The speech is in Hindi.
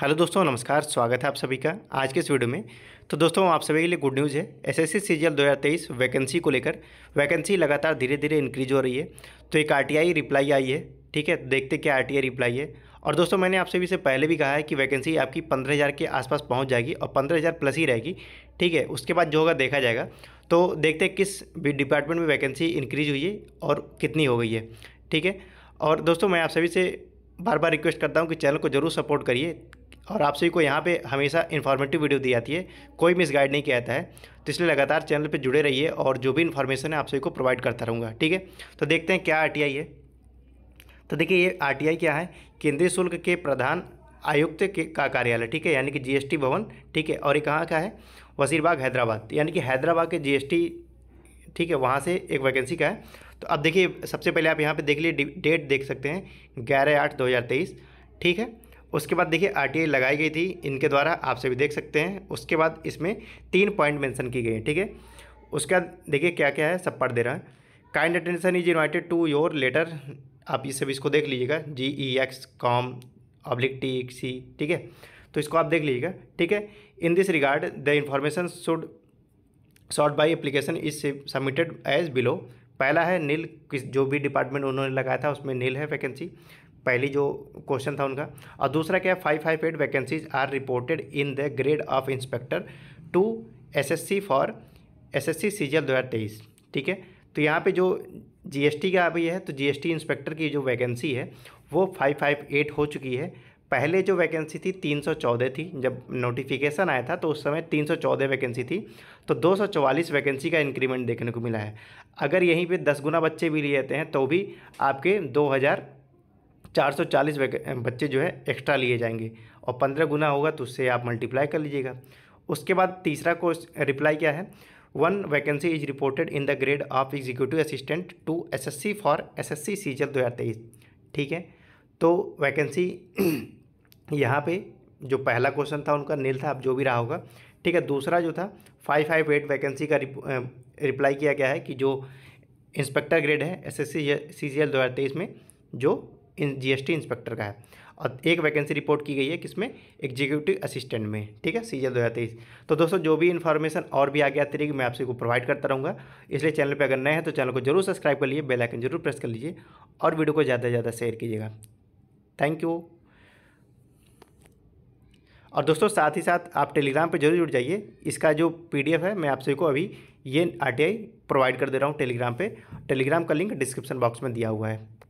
हेलो दोस्तों नमस्कार स्वागत है आप सभी का आज के इस वीडियो में तो दोस्तों आप सभी के लिए गुड न्यूज़ है एसएससी सीजीएल 2023 वैकेंसी को लेकर वैकेंसी लगातार धीरे धीरे इंक्रीज हो रही है तो एक आरटीआई रिप्लाई आई है ठीक है देखते क्या आरटीआई रिप्लाई है और दोस्तों मैंने आप सभी से पहले भी कहा है कि वैकेंसी आपकी पंद्रह हज़ार के आसपास पहुँच जाएगी और पंद्रह हज़ार प्लस ही रहेगी ठीक है उसके बाद जो होगा देखा जाएगा तो देखते किस डिपार्टमेंट में वैकेंसी इंक्रीज हुई है और कितनी हो गई है ठीक है और दोस्तों मैं आप सभी से बार बार रिक्वेस्ट करता हूँ कि चैनल को जरूर सपोर्ट करिए और आप सभी को यहाँ पे हमेशा इन्फॉर्मेटिव वीडियो दी जाती है कोई मिस गाइड नहीं किया जाता है तो इसलिए लगातार चैनल पे जुड़े रहिए और जो भी इन्फॉर्मेशन है आप सभी को प्रोवाइड करता रहूँगा ठीक है तो देखते हैं क्या आर है तो देखिए ये आर क्या है केंद्रीय शुल्क के प्रधान आयुक्त के का कार्यालय ठीक है यानी कि जीएसटी भवन ठीक है और ये कहाँ का है वजीरबाग हैदराबाद यानी कि हैदराबाद के जीएसटी ठीक है वहाँ से एक वैकेंसी का है तो अब देखिए सबसे पहले आप यहाँ पे देख लिए डेट देख सकते हैं ग्यारह आठ दो हज़ार तेईस ठीक है उसके बाद देखिए आर लगाई गई थी इनके द्वारा आप सभी देख सकते हैं उसके बाद इसमें तीन पॉइंट मेंशन की गई है ठीक है उसके बाद देखिए क्या क्या है सब पढ़ दे रहा है kind attention is invited to your letter आप ये सब इसको देख लीजिएगा G E X com oblique T C ठीक है तो इसको आप देख लीजिएगा ठीक है in this regard the information should short by application is submitted as below पहला है नील किस जो भी डिपार्टमेंट उन्होंने लगाया था उसमें नील है वैकेंसी पहली जो क्वेश्चन था उनका और दूसरा क्या है five five eight vacancies are reported in the grade of inspector to SSC for SSC हज़ार तेईस ठीक है तो यहाँ पे जो जीएसटी का अभी है तो जीएसटी इंस्पेक्टर की जो वैकेंसी है वो फाइव फाइव एट हो चुकी है पहले जो वैकेंसी थी तीन सौ चौदह थी जब नोटिफिकेशन आया था तो उस समय तीन सौ चौदह वैकेंसी थी तो दो सौ चवालीस वैकेंसी का इंक्रीमेंट देखने को मिला है अगर यहीं पे दस गुना बच्चे भी लिए जाते हैं तो भी आपके दो हज़ार 440 बच्चे जो है एक्स्ट्रा लिए जाएंगे और 15 गुना होगा तो उससे आप मल्टीप्लाई कर लीजिएगा उसके बाद तीसरा क्वेश्चन रिप्लाई क्या है one vacancy is reported in the grade of executive assistant to SSC for SSC CGL दो ठीक है तो वैकेंसी यहाँ पे जो पहला क्वेश्चन था उनका नील था अब जो भी रहा होगा ठीक है दूसरा जो था फाइव फाइव एट वैकेंसी का रिप्लाई किया गया है कि जो इंस्पेक्टर ग्रेड है S S C C G L दो हज़ार तेईस में जो जीएसटी इंस्पेक्टर का है और एक वैकेंसी रिपोर्ट की गई है किसमें एग्जीक्यूटिव असिस्टेंट में ठीक है सीजन दो हज़ार तेईस तो दोस्तों जो भी इन्फॉर्मेशन और भी आगे आती रहेगी मैं आपसे को प्रोवाइड करता रहूँगा इसलिए चैनल पर अगर नए हैं तो चैनल को जरूर सब्सक्राइब कर लीजिए बेलाइकन जरूर प्रेस कर लीजिए और वीडियो को ज़्यादा से ज़्यादा शेयर कीजिएगा थैंक यू और दोस्तों साथ ही साथ आप टेलीग्राम पर जरूर जुड़ जाइए इसका जो पीडीएफ है मैं आप सभी को अभी ये आरटीआई प्रोवाइड कर दे रहा हूँ टेलीग्राम पे टेलीग्राम का लिंक डिस्क्रिप्शन बॉक्स में दिया हुआ है